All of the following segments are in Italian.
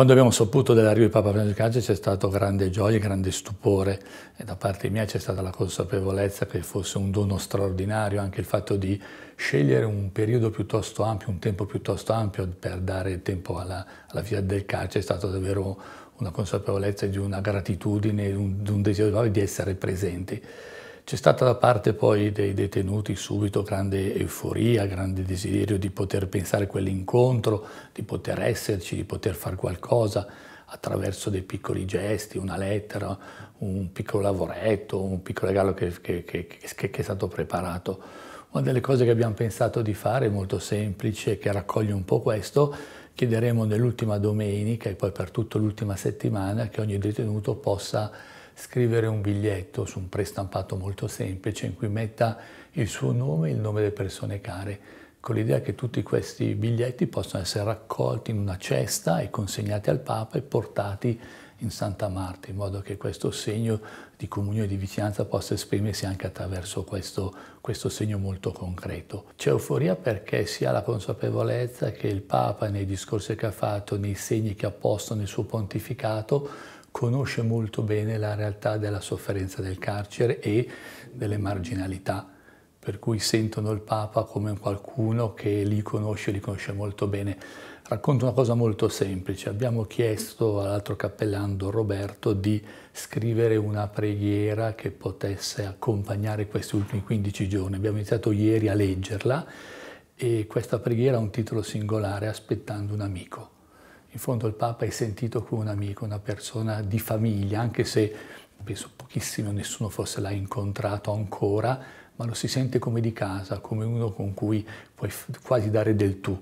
Quando abbiamo saputo dell'arrivo di Papa Francesco c'è stato grande gioia, grande stupore e da parte mia c'è stata la consapevolezza che fosse un dono straordinario anche il fatto di scegliere un periodo piuttosto ampio, un tempo piuttosto ampio per dare tempo alla, alla vita del calcio, è stato davvero una consapevolezza di una gratitudine, di un, un desiderio di essere presenti. C'è stata da parte poi dei detenuti subito grande euforia, grande desiderio di poter pensare a quell'incontro, di poter esserci, di poter fare qualcosa attraverso dei piccoli gesti, una lettera, un piccolo lavoretto, un piccolo regalo che, che, che, che, è stato preparato. Una delle cose che abbiamo pensato di fare, molto semplice, che raccoglie un po' questo, chiederemo nell'ultima domenica e poi per tutta l'ultima settimana che ogni detenuto possa scrivere un biglietto su un prestampato molto semplice in cui metta il suo nome e il nome delle persone care, con l'idea che tutti questi biglietti possano essere raccolti in una cesta e consegnati al Papa e portati in Santa Marta, in modo che questo segno di comunione e di vicinanza possa esprimersi anche attraverso questo, questo segno molto concreto. C'è euforia perché si ha la consapevolezza che il Papa nei discorsi che ha fatto, nei segni che ha posto nel suo pontificato, conosce molto bene la realtà della sofferenza del carcere e delle marginalità, per cui sentono il Papa come qualcuno che li conosce, li conosce molto bene. Racconto una cosa molto semplice, abbiamo chiesto all'altro cappellando Roberto di scrivere una preghiera che potesse accompagnare questi ultimi 15 giorni, abbiamo iniziato ieri a leggerla e questa preghiera ha un titolo singolare, Aspettando un amico in fondo il Papa è sentito come un amico, una persona di famiglia, anche se penso pochissimo nessuno forse l'ha incontrato ancora, ma lo si sente come di casa, come uno con cui puoi quasi dare del tu.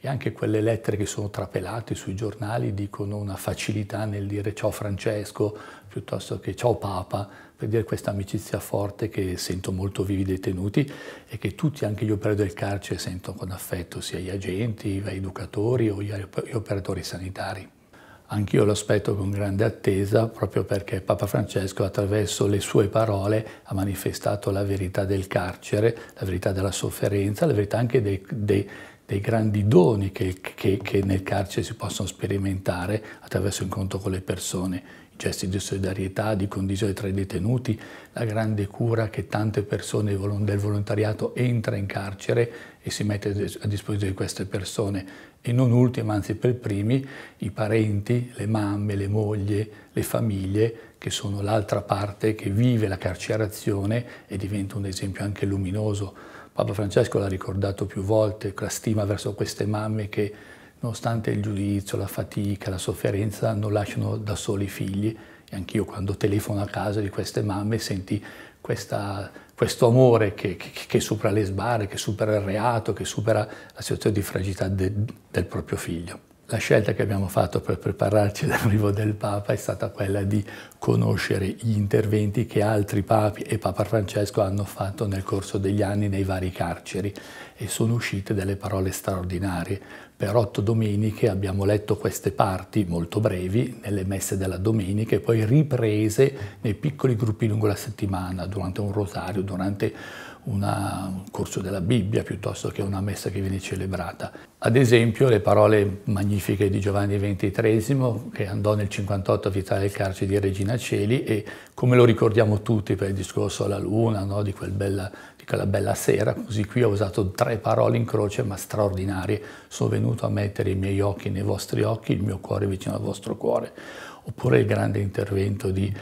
E anche quelle lettere che sono trapelate sui giornali dicono una facilità nel dire ciao Francesco piuttosto che ciao Papa, per dire questa amicizia forte che sento molto vivi dei tenuti e che tutti, anche gli operatori del carcere, sentono con affetto, sia gli agenti, gli educatori o gli operatori sanitari. Anch'io lo aspetto con grande attesa proprio perché Papa Francesco attraverso le sue parole ha manifestato la verità del carcere, la verità della sofferenza, la verità anche dei, dei, dei grandi doni che, che, che nel carcere si possono sperimentare attraverso l'incontro con le persone gesti di solidarietà, di condivisione tra i detenuti, la grande cura che tante persone del volontariato entra in carcere e si mette a disposizione di queste persone e non ultima, anzi per primi, i parenti, le mamme, le mogli, le famiglie che sono l'altra parte che vive la carcerazione e diventa un esempio anche luminoso. Papa Francesco l'ha ricordato più volte, la stima verso queste mamme che nonostante il giudizio, la fatica, la sofferenza, non lasciano da soli i figli. E anch'io quando telefono a casa di queste mamme senti questa, questo amore che, che, che, supera le sbarre, che supera il reato, che supera la situazione di fragilità de, del proprio figlio. La scelta che abbiamo fatto per prepararci all'arrivo del Papa è stata quella di conoscere gli interventi che altri papi e Papa Francesco hanno fatto nel corso degli anni nei vari carceri e sono uscite delle parole straordinarie per otto domeniche abbiamo letto queste parti molto brevi nelle messe della domenica e poi riprese nei piccoli gruppi lungo la settimana, durante un rosario, durante una, un corso della Bibbia piuttosto che una messa che viene celebrata. Ad esempio le parole magnifiche di Giovanni XXIII che andò nel 58 a visitare il carcere di Regina Celi e come lo ricordiamo tutti per il discorso alla luna, no, di quel bel dica la bella sera, così qui ho usato tre parole in croce ma straordinarie, sono venuto a mettere i miei occhi nei vostri occhi, il mio cuore vicino al vostro cuore, oppure il grande intervento di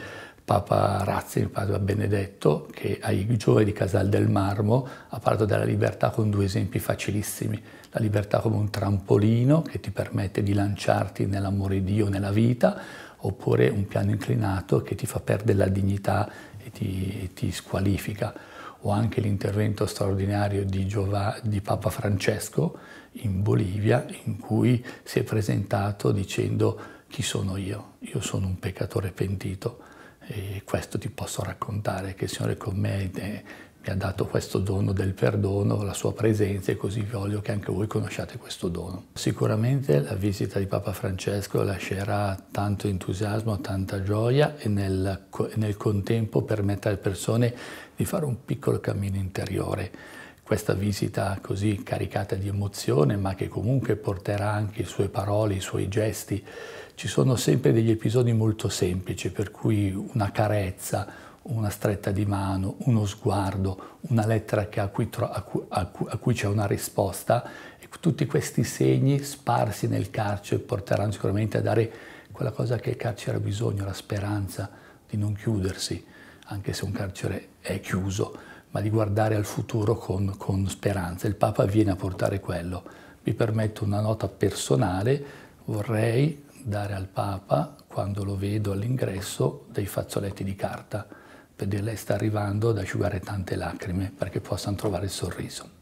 Papa Razzi, Papa Benedetto, che ai giovani di Casal del Marmo ha parlato della libertà con due esempi facilissimi. La libertà come un trampolino che ti permette di lanciarti nell'amore di Dio, nella vita, oppure un piano inclinato che ti fa perdere la dignità e ti, e ti squalifica o anche l'intervento straordinario di, Giova, di Papa Francesco in Bolivia in cui si è presentato dicendo chi sono io, io sono un peccatore pentito e questo ti posso raccontare, che il Signore con me mi ha dato questo dono del perdono, la sua presenza e così voglio che anche voi conosciate questo dono. Sicuramente la visita di Papa Francesco lascerà tanto entusiasmo, tanta gioia e nel, nel contempo permette alle persone di fare un piccolo cammino interiore. Questa visita così caricata di emozione ma che comunque porterà anche le sue parole, i suoi gesti. Ci sono sempre degli episodi molto semplici per cui una carezza, una stretta di mano, uno sguardo, una lettera a cui, cui, cui c'è una risposta. E tutti questi segni sparsi nel carcere porteranno sicuramente a dare quella cosa che il carcere ha bisogno, la speranza di non chiudersi, anche se un carcere è chiuso, ma di guardare al futuro con, con speranza. Il Papa viene a portare quello. Mi permetto una nota personale, vorrei dare al Papa, quando lo vedo all'ingresso, dei fazzoletti di carta per dire lei sta arrivando ad asciugare tante lacrime perché possano trovare il sorriso.